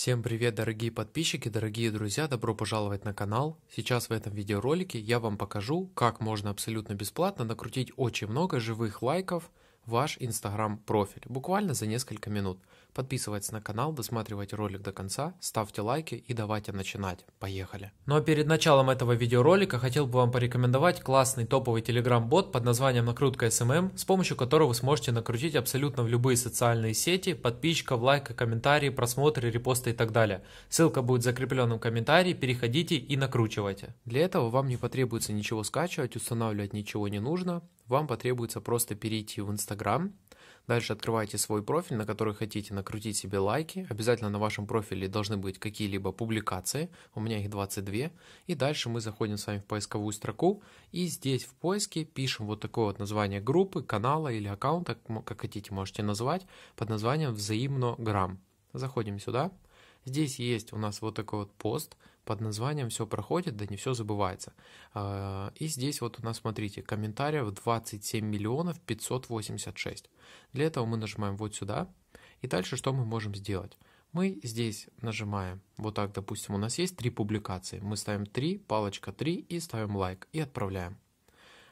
Всем привет дорогие подписчики, дорогие друзья, добро пожаловать на канал. Сейчас в этом видеоролике я вам покажу, как можно абсолютно бесплатно накрутить очень много живых лайков ваш инстаграм-профиль буквально за несколько минут. Подписывайтесь на канал, досматривайте ролик до конца, ставьте лайки и давайте начинать. Поехали! Ну а перед началом этого видеоролика хотел бы вам порекомендовать классный топовый телеграм-бот под названием «Накрутка SMM», с помощью которого вы сможете накрутить абсолютно в любые социальные сети, подписчиков, лайка, комментарии, просмотры, репосты и так далее. Ссылка будет в закрепленном комментарии, переходите и накручивайте. Для этого вам не потребуется ничего скачивать, устанавливать ничего не нужно, вам потребуется просто перейти в Инстаграм, дальше открывайте свой профиль, на который хотите накрутить себе лайки, обязательно на вашем профиле должны быть какие-либо публикации, у меня их 22, и дальше мы заходим с вами в поисковую строку, и здесь в поиске пишем вот такое вот название группы, канала или аккаунта, как хотите можете назвать, под названием «Взаимно Грамм». Заходим сюда, Здесь есть у нас вот такой вот пост под названием «Все проходит, да не все забывается». А, и здесь вот у нас, смотрите, комментариев 27 миллионов 586. Для этого мы нажимаем вот сюда. И дальше что мы можем сделать? Мы здесь нажимаем, вот так, допустим, у нас есть три публикации. Мы ставим 3, палочка 3 и ставим лайк и отправляем.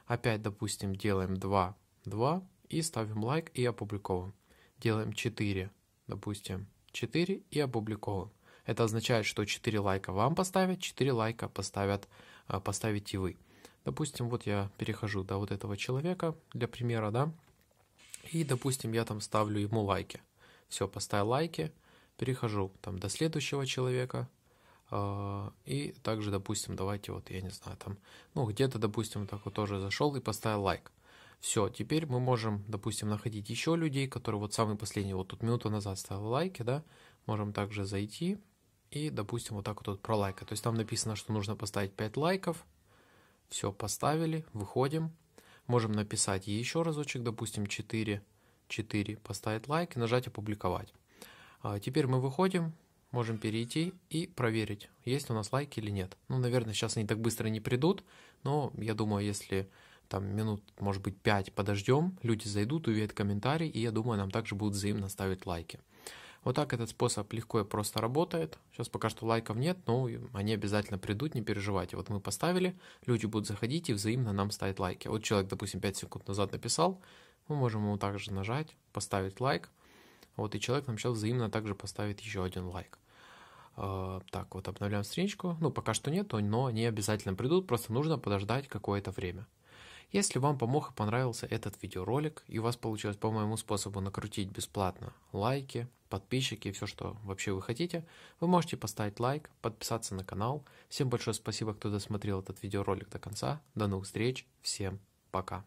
Опять, допустим, делаем 2, 2 и ставим лайк и опубликовываем. Делаем 4, допустим, 4 и опубликован. Это означает, что 4 лайка вам поставят, 4 лайка поставят, э, поставите вы. Допустим, вот я перехожу до вот этого человека, для примера, да, и, допустим, я там ставлю ему лайки. Все, поставил лайки, перехожу там до следующего человека, э, и также, допустим, давайте вот, я не знаю, там, ну, где-то, допустим, так вот тоже зашел и поставил лайк. Все, теперь мы можем, допустим, находить еще людей, которые вот самый последний, вот тут минуту назад ставил лайки, да, можем также зайти и, допустим, вот так вот, вот пролайка. То есть там написано, что нужно поставить 5 лайков. Все, поставили, выходим. Можем написать еще разочек, допустим, 4, 4, поставить лайк и нажать «Опубликовать». А теперь мы выходим, можем перейти и проверить, есть у нас лайки или нет. Ну, наверное, сейчас они так быстро не придут, но я думаю, если там минут, может быть, пять. подождем, люди зайдут, увидят комментарий, и я думаю, нам также будут взаимно ставить лайки. Вот так этот способ легко и просто работает. Сейчас пока что лайков нет, но они обязательно придут, не переживайте. Вот мы поставили, люди будут заходить и взаимно нам ставить лайки. Вот человек, допустим, 5 секунд назад написал, мы можем ему также нажать, поставить лайк. Вот и человек нам сейчас взаимно также поставит еще один лайк. А, так, вот обновляем страничку. Ну, пока что нет, но они обязательно придут, просто нужно подождать какое-то время. Если вам помог и понравился этот видеоролик, и у вас получилось по моему способу накрутить бесплатно лайки, подписчики все, что вообще вы хотите, вы можете поставить лайк, подписаться на канал. Всем большое спасибо, кто досмотрел этот видеоролик до конца. До новых встреч. Всем пока.